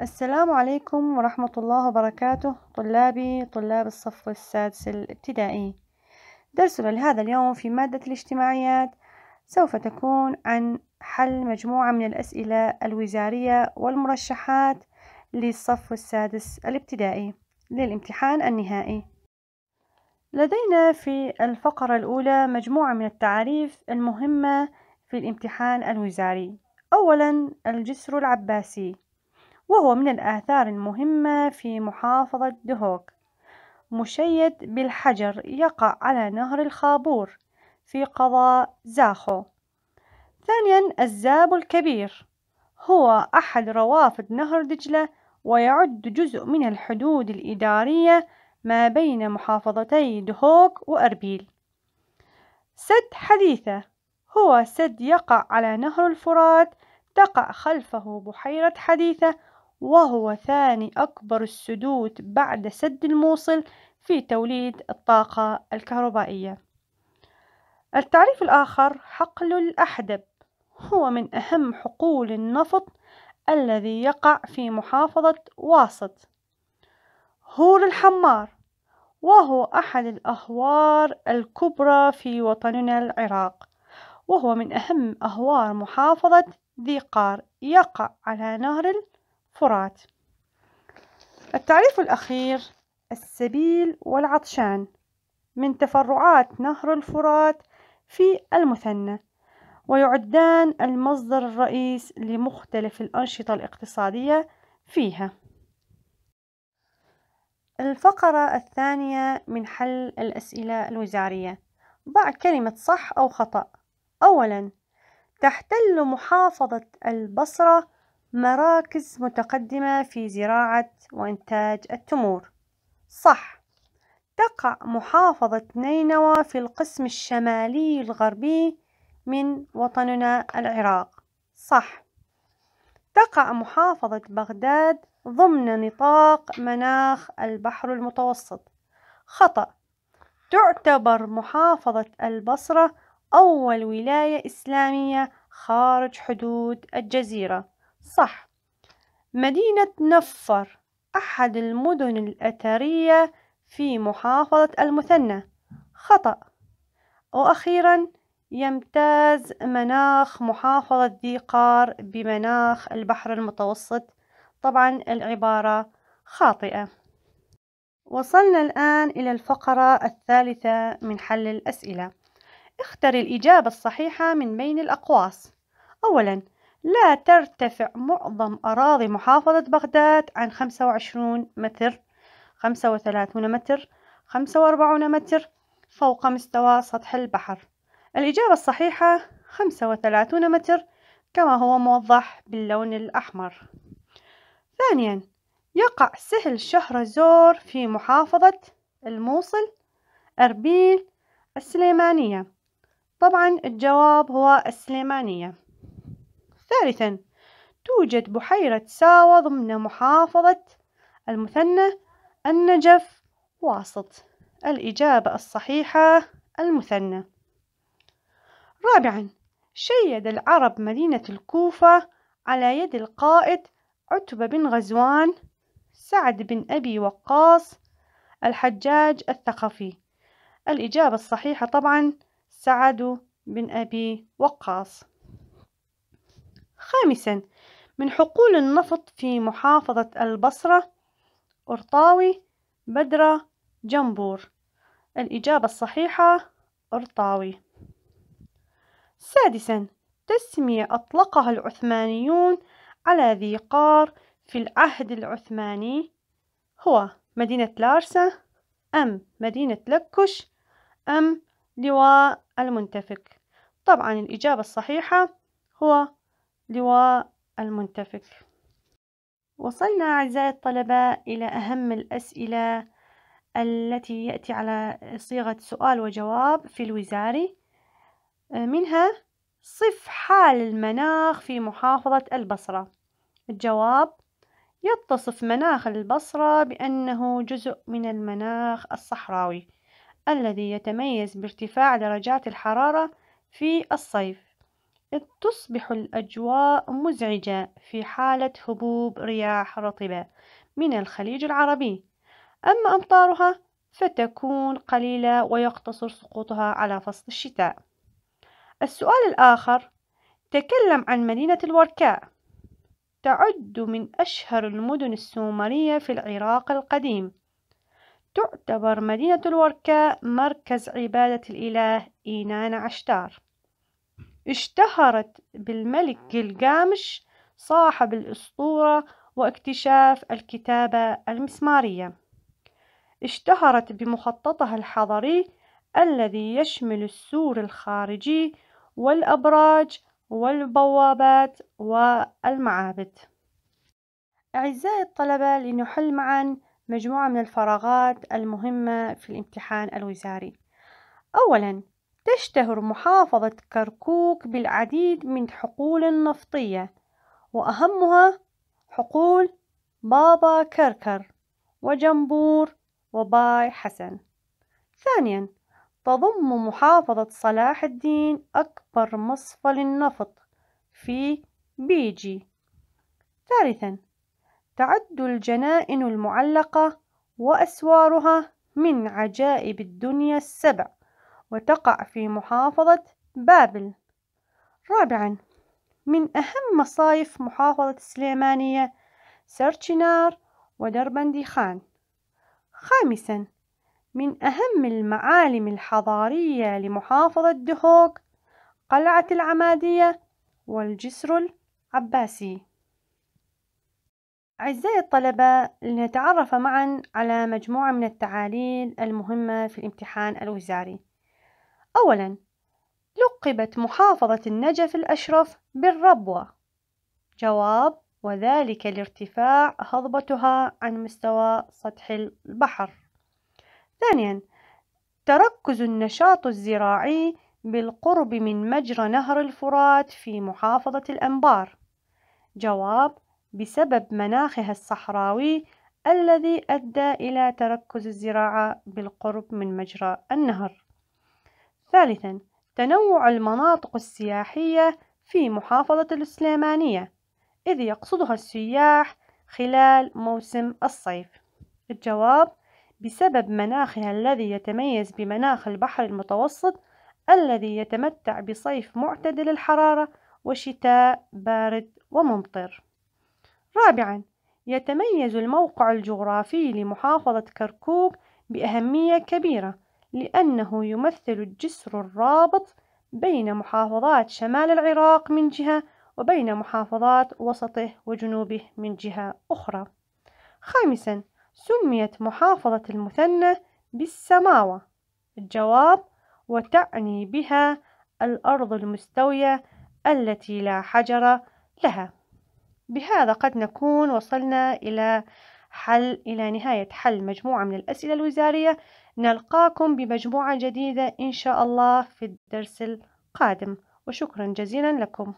السلام عليكم ورحمة الله وبركاته طلابي طلاب الصف السادس الابتدائي درسنا لهذا اليوم في مادة الاجتماعيات سوف تكون عن حل مجموعة من الأسئلة الوزارية والمرشحات للصف السادس الابتدائي للامتحان النهائي لدينا في الفقرة الأولى مجموعة من التعاريف المهمة في الامتحان الوزاري أولا الجسر العباسي وهو من الآثار المهمة في محافظة دهوك مشيد بالحجر يقع على نهر الخابور في قضاء زاخو ثانيا الزاب الكبير هو أحد روافد نهر دجلة ويعد جزء من الحدود الإدارية ما بين محافظتي دهوك وأربيل سد حديثة هو سد يقع على نهر الفرات تقع خلفه بحيرة حديثة وهو ثاني أكبر السدود بعد سد الموصل في توليد الطاقة الكهربائية التعريف الآخر حقل الأحدب هو من أهم حقول النفط الذي يقع في محافظة واسط هور الحمار وهو أحد الأهوار الكبرى في وطننا العراق وهو من أهم أهوار محافظة ذي قار يقع على نهر فرات التعريف الأخير السبيل والعطشان من تفرعات نهر الفرات في المثنى ويعدان المصدر الرئيس لمختلف الأنشطة الاقتصادية فيها الفقرة الثانية من حل الأسئلة الوزارية ضع كلمة صح أو خطأ أولا تحتل محافظة البصرة مراكز متقدمة في زراعة وإنتاج التمور صح تقع محافظة نينوى في القسم الشمالي الغربي من وطننا العراق صح تقع محافظة بغداد ضمن نطاق مناخ البحر المتوسط خطأ تعتبر محافظة البصرة أول ولاية إسلامية خارج حدود الجزيرة صح مدينة نفر أحد المدن الأثرية في محافظة المثنى خطأ وأخيرا يمتاز مناخ محافظة ذي قار بمناخ البحر المتوسط طبعا العبارة خاطئة وصلنا الآن إلى الفقرة الثالثة من حل الأسئلة اختر الإجابة الصحيحة من بين الأقواس أولا لا ترتفع معظم أراضي محافظة بغداد عن 25 متر 35 متر 45 متر فوق مستوى سطح البحر الإجابة الصحيحة 35 متر كما هو موضح باللون الأحمر ثانيا يقع سهل شهر زور في محافظة الموصل أربيل السليمانية طبعا الجواب هو السليمانية ثالثا توجد بحيرة ساوى ضمن محافظة المثنى النجف واسط الإجابة الصحيحة المثنى رابعا شيد العرب مدينة الكوفة على يد القائد عتبة بن غزوان سعد بن أبي وقاص الحجاج الثقفي الإجابة الصحيحة طبعا سعد بن أبي وقاص خامسا من حقول النفط في محافظة البصرة أرطاوي بدرة جنبور الإجابة الصحيحة أرطاوي سادسا تسمية أطلقها العثمانيون على ذي قار في العهد العثماني هو مدينة لارسا أم مدينة لكش أم لواء المنتفك طبعا الإجابة الصحيحة هو لواء المنتفك وصلنا أعزائي الطلبة إلى أهم الأسئلة التي يأتي على صيغة سؤال وجواب في الوزاري آه، منها صف حال المناخ في محافظة البصرة الجواب يتصف مناخ البصرة بأنه جزء من المناخ الصحراوي الذي يتميز بارتفاع درجات الحرارة في الصيف إذ تصبح الأجواء مزعجة في حالة هبوب رياح رطبة من الخليج العربي أما أمطارها فتكون قليلة ويقتصر سقوطها على فصل الشتاء السؤال الآخر تكلم عن مدينة الوركاء تعد من أشهر المدن السومرية في العراق القديم تعتبر مدينة الوركاء مركز عبادة الإله إينان عشتار اشتهرت بالملك جلجامش صاحب الأسطورة واكتشاف الكتابة المسمارية اشتهرت بمخططها الحضري الذي يشمل السور الخارجي والأبراج والبوابات والمعابد أعزائي الطلبة لنحل معا مجموعة من الفراغات المهمة في الامتحان الوزاري أولا تشتهر محافظة كركوك بالعديد من حقول النفطية وأهمها حقول بابا كركر وجنبور وباي حسن ثانيا تضم محافظة صلاح الدين أكبر مصفى للنفط في بيجي ثالثا تعد الجنائن المعلقة وأسوارها من عجائب الدنيا السبع وتقع في محافظة بابل رابعا من أهم مصايف محافظة السليمانية سرتشنار ودربندي خان خامسا من أهم المعالم الحضارية لمحافظة دهوك قلعة العمادية والجسر العباسي أعزائي الطلبة لنتعرف معا على مجموعة من التعاليل المهمة في الامتحان الوزاري أولا لقبت محافظة النجف الأشرف بالربوة جواب وذلك لارتفاع هضبتها عن مستوى سطح البحر ثانيا تركز النشاط الزراعي بالقرب من مجرى نهر الفرات في محافظة الأنبار جواب بسبب مناخها الصحراوي الذي أدى إلى تركز الزراعة بالقرب من مجرى النهر ثالثا تنوع المناطق السياحية في محافظة السليمانية إذ يقصدها السياح خلال موسم الصيف الجواب بسبب مناخها الذي يتميز بمناخ البحر المتوسط الذي يتمتع بصيف معتدل الحرارة وشتاء بارد وممطر رابعا يتميز الموقع الجغرافي لمحافظة كركوك بأهمية كبيرة لأنه يمثل الجسر الرابط بين محافظات شمال العراق من جهة وبين محافظات وسطه وجنوبه من جهة أخرى خامسا سميت محافظة المثنى بالسماوة الجواب وتعني بها الأرض المستوية التي لا حجر لها بهذا قد نكون وصلنا إلى حل إلى نهاية حل مجموعة من الأسئلة الوزارية نلقاكم بمجموعة جديدة إن شاء الله في الدرس القادم وشكرا جزيلا لكم